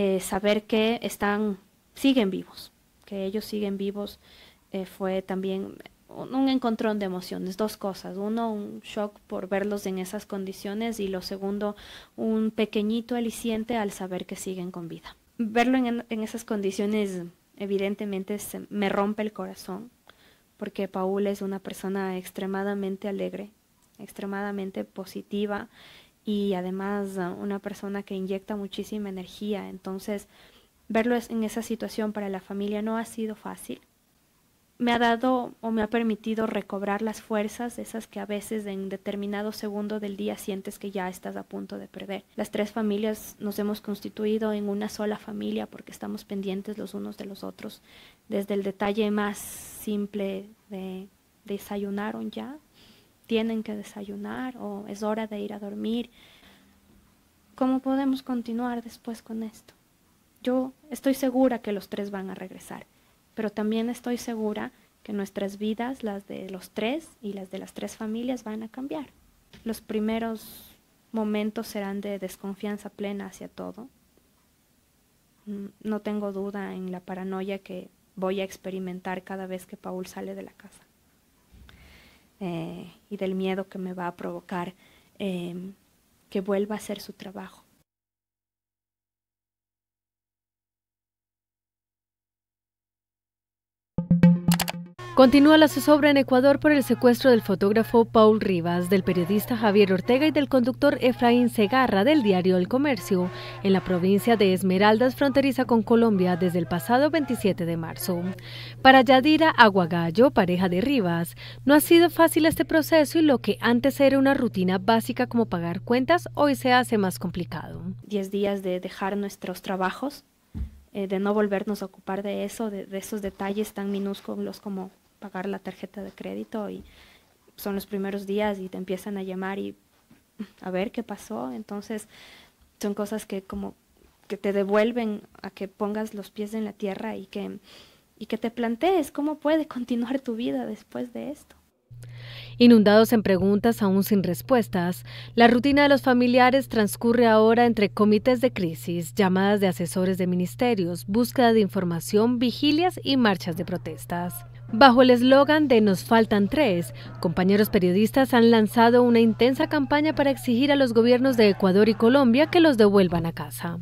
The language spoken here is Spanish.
Eh, saber que están, siguen vivos, que ellos siguen vivos, eh, fue también un, encontrón de emociones, dos cosas. Uno, un shock por verlos en esas condiciones y lo segundo, un pequeñito aliciente al saber que siguen con vida. Verlo en, en esas condiciones evidentemente me rompe el corazón, porque Paul es una persona extremadamente alegre, extremadamente positiva y además ah, una persona que inyecta muchísima energía. Entonces, verlo en esa situación para la familia no ha sido fácil. Me ha dado o me ha permitido recobrar las fuerzas, esas que a veces en determinado segundo del día sientes que ya estás a punto de perder. Las tres familias nos hemos constituido en una sola familia porque estamos pendientes los unos de los otros, desde el detalle más simple de desayunaron ya, tienen que desayunar o es hora de ir a dormir. ¿Cómo podemos continuar después con esto? Yo estoy segura que los tres van a regresar, pero también estoy segura que nuestras vidas, las de los tres y las de las tres familias, van a cambiar. Los primeros momentos serán de desconfianza plena hacia todo. Mm, no tengo duda en la paranoia que voy a experimentar cada vez que Paul sale de la casa. Eh, y del miedo que me va a provocar em, que vuelva a hacer su trabajo. Continúa la zozobra en Ecuador por el secuestro del fotógrafo Paul Rivas, del periodista Javier Ortega y del conductor Efraín Segarra del diario El Comercio, en la provincia de Esmeraldas, fronteriza con Colombia, desde el pasado 27 de marzo. Para Yadira Aguagallo, pareja de Rivas, no ha sido fácil este proceso y lo que antes era una rutina básica como pagar cuentas, hoy se hace más complicado. Diez días de dejar nuestros trabajos, eh, de no volvernos a ocupar de eso, de esos detalles tan minúsculos como pagar la tarjeta de crédito y son los primeros días y te empiezan a llamar y a ver qué pasó. Entonces son cosas que como que te devuelven a que pongas los pies en la tierra y que, y que te plantees cómo puede continuar tu vida después de esto. Inundados en preguntas aún sin respuestas, la rutina de los familiares transcurre ahora entre comités de crisis, llamadas de asesores de ministerios, búsqueda de información, vigilias y marchas de protestas. Bajo el eslogan de Nos faltan tres, compañeros periodistas han lanzado una intensa campaña para exigir a los gobiernos de Ecuador y Colombia que los devuelvan a casa.